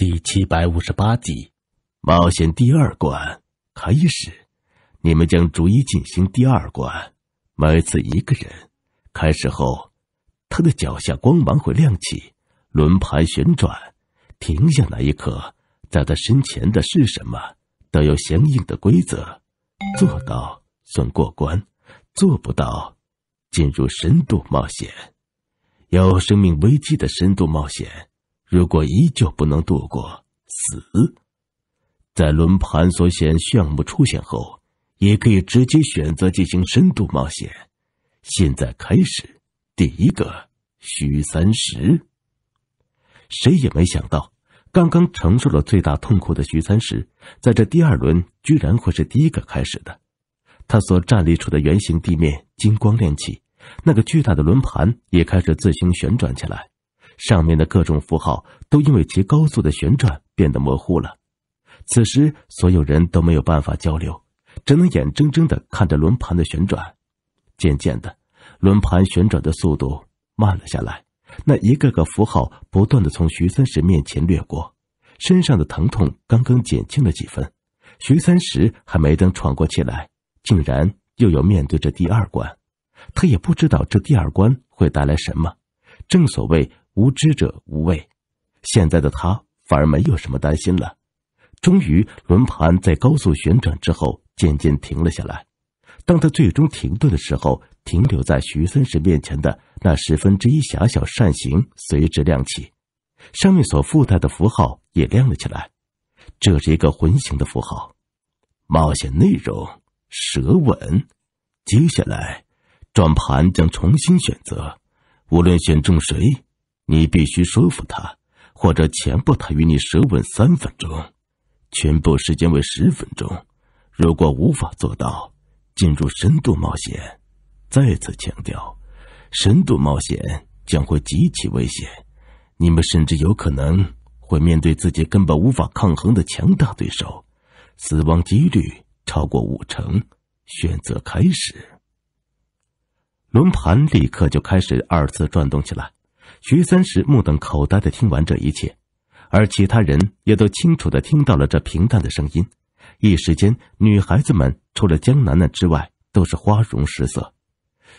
第七百五十八集，冒险第二关开始，你们将逐一进行第二关，每次一个人。开始后，他的脚下光芒会亮起，轮盘旋转，停下那一刻，在他身前的是什么，都有相应的规则。做到算过关，做不到，进入深度冒险，有生命危机的深度冒险。如果依旧不能度过死，在轮盘所选项目出现后，也可以直接选择进行深度冒险。现在开始，第一个徐三石。谁也没想到，刚刚承受了最大痛苦的徐三石，在这第二轮居然会是第一个开始的。他所站立处的圆形地面金光亮起，那个巨大的轮盘也开始自行旋转起来。上面的各种符号都因为其高速的旋转变得模糊了，此时所有人都没有办法交流，只能眼睁睁的看着轮盘的旋转。渐渐的，轮盘旋转的速度慢了下来，那一个个符号不断的从徐三石面前掠过。身上的疼痛刚刚减轻了几分，徐三石还没等喘过气来，竟然又要面对着第二关。他也不知道这第二关会带来什么。正所谓。无知者无畏，现在的他反而没有什么担心了。终于，轮盘在高速旋转之后渐渐停了下来。当他最终停顿的时候，停留在徐三石面前的那十分之一狭小扇形随之亮起，上面所附带的符号也亮了起来。这是一个魂形的符号，冒险内容：舌吻。接下来，转盘将重新选择，无论选中谁。你必须说服他，或者强迫他与你舌吻三分钟，全部时间为十分钟。如果无法做到，进入深度冒险。再次强调，深度冒险将会极其危险，你们甚至有可能会面对自己根本无法抗衡的强大对手，死亡几率超过五成。选择开始，轮盘立刻就开始二次转动起来。徐三石目瞪口呆的听完这一切，而其他人也都清楚的听到了这平淡的声音。一时间，女孩子们除了江楠楠之外，都是花容失色。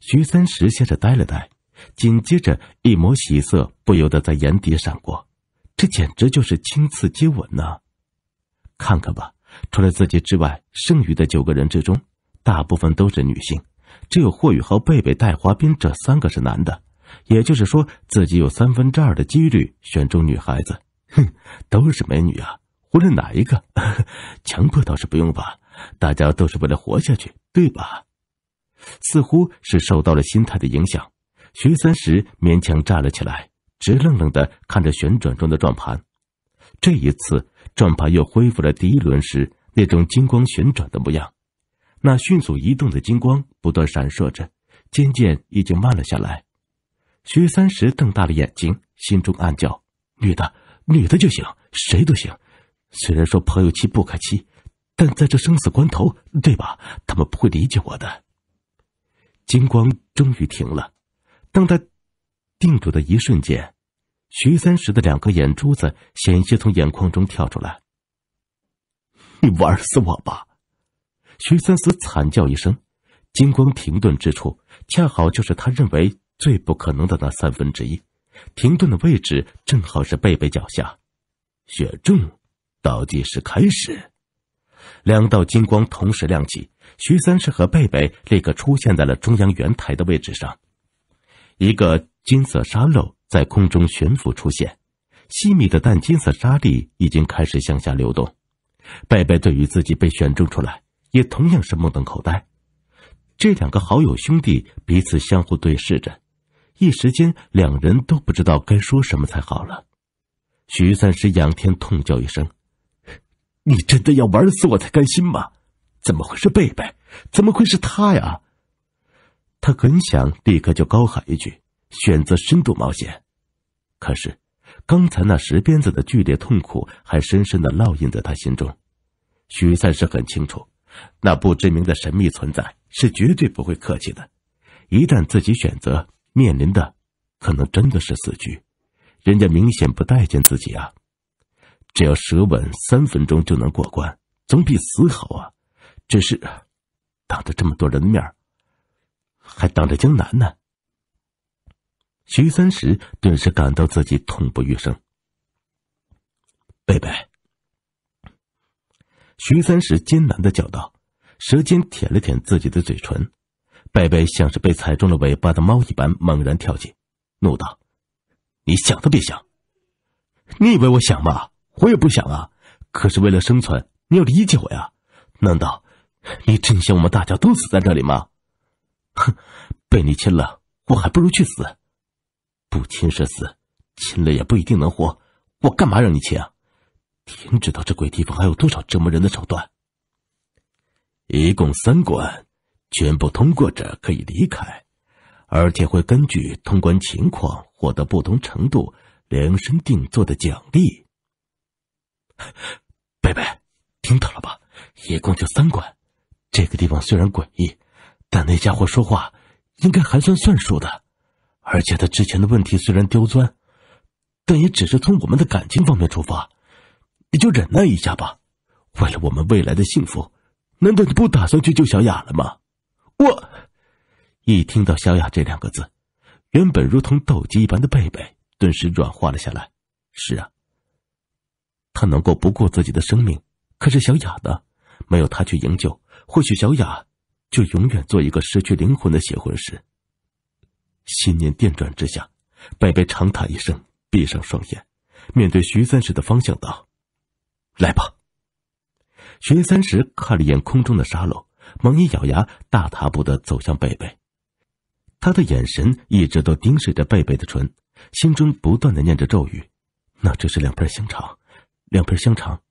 徐三石先是呆了呆，紧接着一抹喜色不由得在眼底闪过。这简直就是亲次接吻呐！看看吧，除了自己之外，剩余的九个人之中，大部分都是女性，只有霍雨浩、贝贝、戴华斌这三个是男的。也就是说，自己有三分之二的几率选中女孩子。哼，都是美女啊，无论哪一个，强迫倒是不用吧。大家都是为了活下去，对吧？似乎是受到了心态的影响，徐三石勉强站了起来，直愣愣的看着旋转中的转盘。这一次，转盘又恢复了第一轮时那种金光旋转的模样。那迅速移动的金光不断闪烁着，渐渐已经慢了下来。徐三石瞪大了眼睛，心中暗叫：“女的，女的就行，谁都行。虽然说朋友妻不可欺，但在这生死关头，对吧？他们不会理解我的。”金光终于停了，当他定住的一瞬间，徐三石的两个眼珠子险些从眼眶中跳出来。“你玩死我吧！”徐三石惨叫一声。金光停顿之处，恰好就是他认为。最不可能的那三分之一，停顿的位置正好是贝贝脚下。选中，倒计时开始。两道金光同时亮起，徐三世和贝贝立刻出现在了中央圆台的位置上。一个金色沙漏在空中悬浮出现，细密的淡金色沙粒已经开始向下流动。贝贝对于自己被选中出来，也同样是目瞪口呆。这两个好友兄弟彼此相互对视着。一时间，两人都不知道该说什么才好了。徐三石仰天痛叫一声：“你真的要玩死我才甘心吗？怎么会是贝贝？怎么会是他呀？”他很想立刻就高喊一句：“选择深度冒险。”可是，刚才那石鞭子的剧烈痛苦还深深的烙印在他心中。徐三石很清楚，那不知名的神秘存在是绝对不会客气的。一旦自己选择，面临的可能真的是死局，人家明显不待见自己啊！只要舌吻三分钟就能过关，总比死好啊！只是当着这么多人的面还当着江南呢，徐三石顿时感到自己痛不欲生。贝贝，徐三石艰难的叫道，舌尖舔了舔自己的嘴唇。贝贝像是被踩中了尾巴的猫一般猛然跳起，怒道：“你想都别想！你以为我想吗？我也不想啊！可是为了生存，你要理解我呀！难道你真想我们大家都死在这里吗？”哼，被你亲了，我还不如去死。不亲是死，亲了也不一定能活。我干嘛让你亲啊？天知道这鬼地方还有多少折磨人的手段。一共三关。全部通过者可以离开，而且会根据通关情况获得不同程度量身定做的奖励。贝贝，听到了吧？一共就三关。这个地方虽然诡异，但那家伙说话应该还算算数的。而且他之前的问题虽然刁钻，但也只是从我们的感情方面出发。你就忍耐一下吧，为了我们未来的幸福，难道你不打算去救小雅了吗？我一听到“小雅”这两个字，原本如同斗鸡一般的贝贝顿时软化了下来。是啊，他能够不顾自己的生命，可是小雅呢？没有他去营救，或许小雅就永远做一个失去灵魂的邪魂师。心念电转之下，贝贝长叹一声，闭上双眼，面对徐三石的方向道：“来吧。”徐三石看了一眼空中的沙漏。猛一咬牙，大踏步的走向贝贝，他的眼神一直都盯视着贝贝的唇，心中不断的念着咒语：“那这是两片香肠，两片香肠，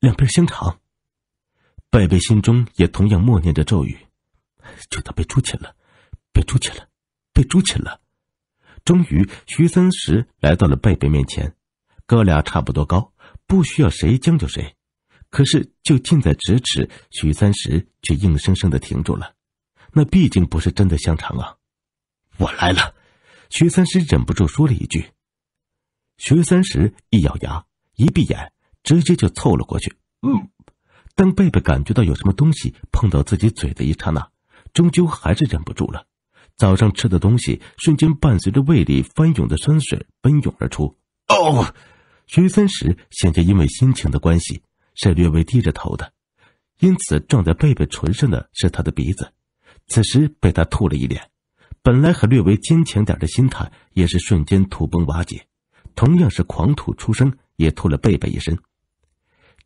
两片香肠。”贝贝心中也同样默念着咒语：“就当被猪亲了，被猪亲了，被猪亲了。”终于，徐三石来到了贝贝面前，哥俩差不多高，不需要谁将就谁。可是，就近在咫尺，许三石却硬生生的停住了。那毕竟不是真的香肠啊！我来了，许三石忍不住说了一句。许三石一咬牙，一闭眼，直接就凑了过去。嗯，当贝贝感觉到有什么东西碰到自己嘴的一刹那，终究还是忍不住了。早上吃的东西瞬间伴随着胃里翻涌的酸水奔涌而出。哦，徐三石现在因为心情的关系。是略微低着头的，因此撞在贝贝唇上的是他的鼻子。此时被他吐了一脸，本来还略微坚强点的心态也是瞬间土崩瓦解。同样是狂吐出声，也吐了贝贝一身。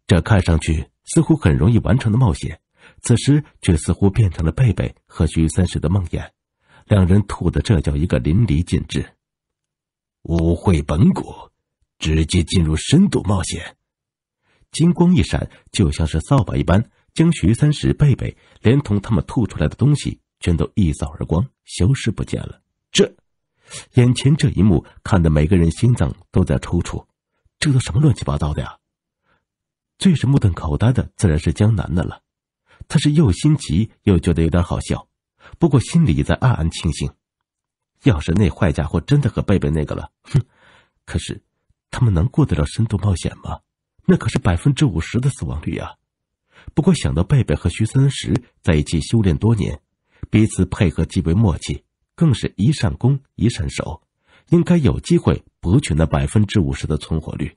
这看上去似乎很容易完成的冒险，此时却似乎变成了贝贝和徐三石的梦魇。两人吐的这叫一个淋漓尽致。舞会本谷，直接进入深度冒险。金光一闪，就像是扫把一般，将徐三石、贝贝连同他们吐出来的东西，全都一扫而光，消失不见了。这，眼前这一幕看得每个人心脏都在抽搐。这都什么乱七八糟的呀？最是目瞪口呆的自然是江南的了。他是又心急又觉得有点好笑，不过心里也在暗暗庆幸：要是那坏家伙真的和贝贝那个了，哼！可是，他们能过得了深度冒险吗？那可是百分之五十的死亡率啊！不过想到贝贝和徐三石在一起修炼多年，彼此配合极为默契，更是一善攻一善守，应该有机会博取那百分之五十的存活率。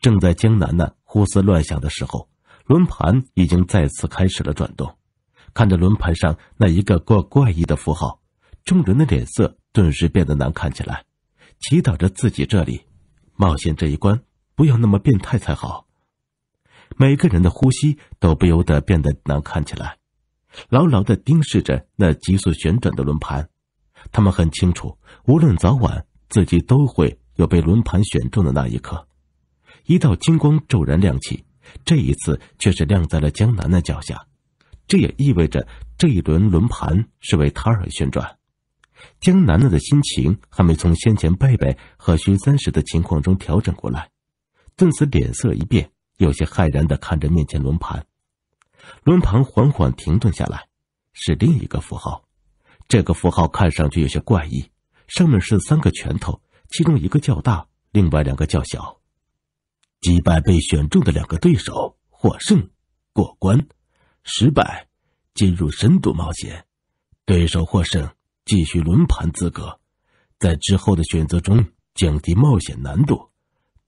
正在江南南胡思乱想的时候，轮盘已经再次开始了转动。看着轮盘上那一个个怪异的符号，众人的脸色顿时变得难看起来，祈祷着自己这里冒险这一关。不要那么变态才好。每个人的呼吸都不由得变得难看起来，牢牢的盯视着那急速旋转的轮盘。他们很清楚，无论早晚，自己都会有被轮盘选中的那一刻。一道金光骤然亮起，这一次却是亮在了江楠楠脚下，这也意味着这一轮轮盘是为她而旋转。江楠楠的心情还没从先前贝贝和徐三石的情况中调整过来。邓子脸色一变，有些骇然的看着面前轮盘，轮盘缓缓停顿下来，是另一个符号。这个符号看上去有些怪异，上面是三个拳头，其中一个较大，另外两个较小。击败被选中的两个对手，获胜过关；失败，进入深度冒险。对手获胜，继续轮盘资格，在之后的选择中降低冒险难度。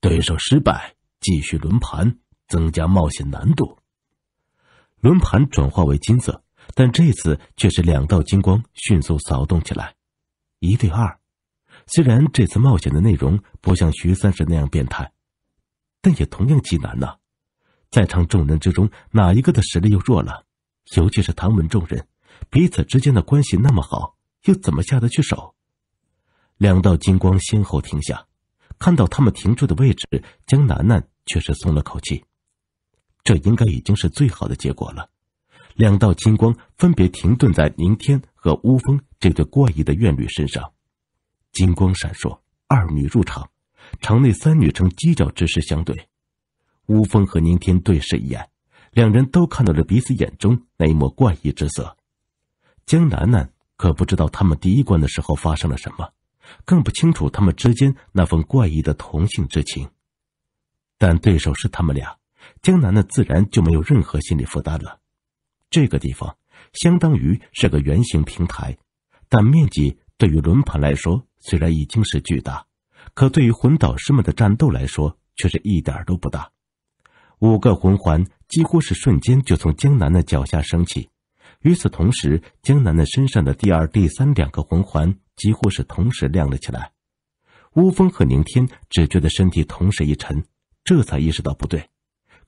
对手失败，继续轮盘，增加冒险难度。轮盘转化为金色，但这次却是两道金光迅速扫动起来，一对二。虽然这次冒险的内容不像徐三石那样变态，但也同样极难呐。在场众人之中，哪一个的实力又弱了？尤其是唐门众人，彼此之间的关系那么好，又怎么下得去手？两道金光先后停下。看到他们停住的位置，江楠楠却是松了口气，这应该已经是最好的结果了。两道金光分别停顿在宁天和乌峰这对怪异的怨侣身上，金光闪烁，二女入场，场内三女呈犄角之势相对。乌峰和宁天对视一眼，两人都看到了彼此眼中那一抹怪异之色。江楠楠可不知道他们第一关的时候发生了什么。更不清楚他们之间那份怪异的同性之情，但对手是他们俩，江南的自然就没有任何心理负担了。这个地方相当于是个圆形平台，但面积对于轮盘来说虽然已经是巨大，可对于魂导师们的战斗来说却是一点都不大。五个魂环几乎是瞬间就从江南的脚下升起，与此同时，江南的身上的第二、第三两个魂环。几乎是同时亮了起来，乌风和宁天只觉得身体同时一沉，这才意识到不对，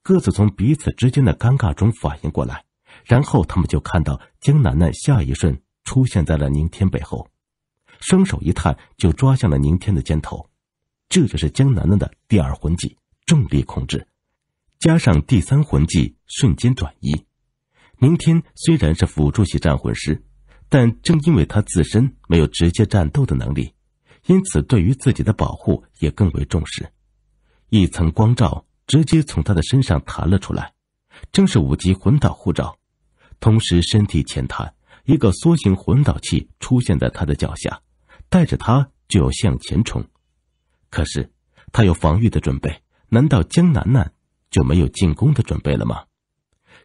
各自从彼此之间的尴尬中反应过来，然后他们就看到江楠楠下一瞬出现在了宁天背后，双手一探就抓向了宁天的肩头，这就是江楠楠的第二魂技重力控制，加上第三魂技瞬间转移，宁天虽然是辅助系战魂师。但正因为他自身没有直接战斗的能力，因此对于自己的保护也更为重视。一层光照直接从他的身上弹了出来，正是五级魂导护罩。同时，身体前探，一个缩形魂导器出现在他的脚下，带着他就要向前冲。可是，他有防御的准备，难道江楠楠就没有进攻的准备了吗？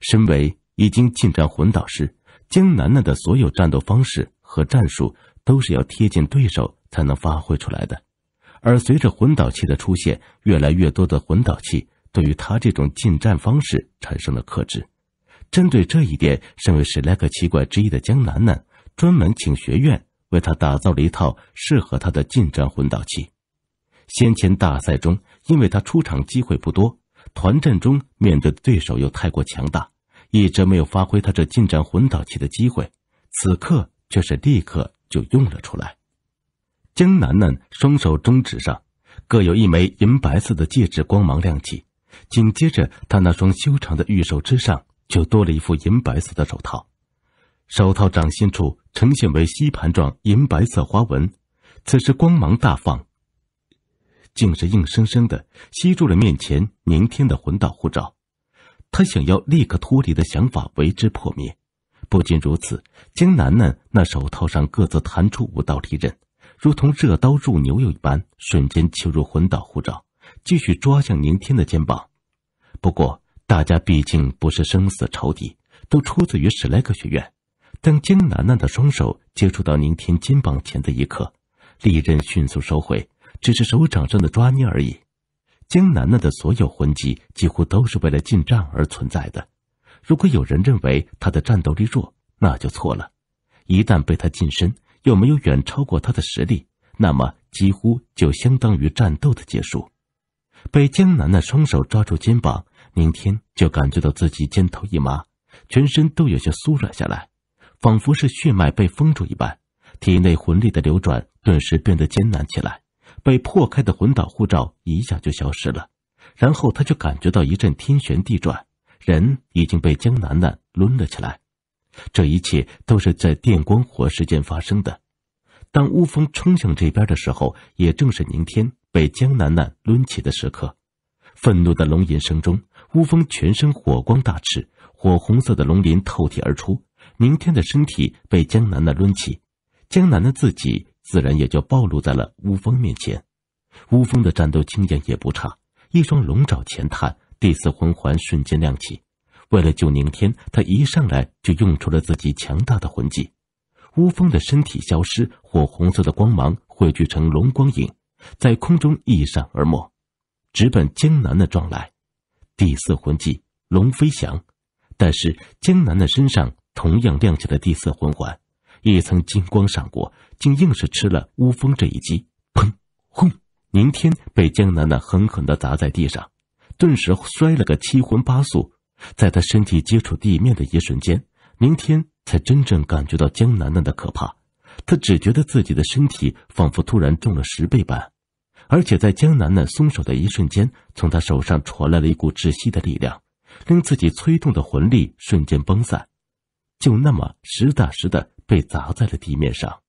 身为已经进战魂导师。江楠楠的所有战斗方式和战术都是要贴近对手才能发挥出来的，而随着混导器的出现，越来越多的混导器对于他这种近战方式产生了克制。针对这一点，身为史莱克七怪之一的江楠楠，专门请学院为他打造了一套适合他的近战混导器。先前大赛中，因为他出场机会不多，团战中面对的对手又太过强大。一直没有发挥他这近战魂导器的机会，此刻却是立刻就用了出来。江楠楠双手中指上各有一枚银白色的戒指，光芒亮起，紧接着他那双修长的玉手之上就多了一副银白色的手套，手套掌心处呈现为吸盘状银白色花纹，此时光芒大放，竟是硬生生的吸住了面前明天的魂导护照。他想要立刻脱离的想法为之破灭。不仅如此，江楠楠那手套上各自弹出五道利刃，如同热刀入牛油一般，瞬间切入魂导护罩，继续抓向宁天的肩膀。不过，大家毕竟不是生死仇敌，都出自于史莱克学院。当江楠楠的双手接触到宁天肩膀前的一刻，利刃迅速收回，只是手掌上的抓捏而已。江楠楠的所有魂技几乎都是为了近战而存在的。如果有人认为他的战斗力弱，那就错了。一旦被他近身，又没有远超过他的实力，那么几乎就相当于战斗的结束。被江楠楠双手抓住肩膀，宁天就感觉到自己肩头一麻，全身都有些酥软下来，仿佛是血脉被封住一般，体内魂力的流转顿时变得艰难起来。被破开的魂导护罩一下就消失了，然后他就感觉到一阵天旋地转，人已经被江楠楠抡了起来。这一切都是在电光火石间发生的。当乌峰冲向这边的时候，也正是宁天被江楠楠抡起的时刻。愤怒的龙吟声中，乌峰全身火光大炽，火红色的龙鳞透体而出。宁天的身体被江楠楠抡起，江楠楠自己。自然也就暴露在了乌峰面前。乌峰的战斗经验也不差，一双龙爪前探，第四魂环瞬间亮起。为了救宁天，他一上来就用出了自己强大的魂技。乌峰的身体消失，火红色的光芒汇聚成龙光影，在空中一闪而没，直奔江南的撞来。第四魂技龙飞翔，但是江南的身上同样亮起了第四魂环，一层金光闪过。竟硬是吃了乌风这一击！砰！轰！明天被江楠楠狠狠的砸在地上，顿时摔了个七荤八素。在他身体接触地面的一瞬间，明天才真正感觉到江楠楠的可怕。他只觉得自己的身体仿佛突然重了十倍般，而且在江楠楠松手的一瞬间，从他手上传来了一股窒息的力量，令自己催动的魂力瞬间崩散，就那么实打实的被砸在了地面上。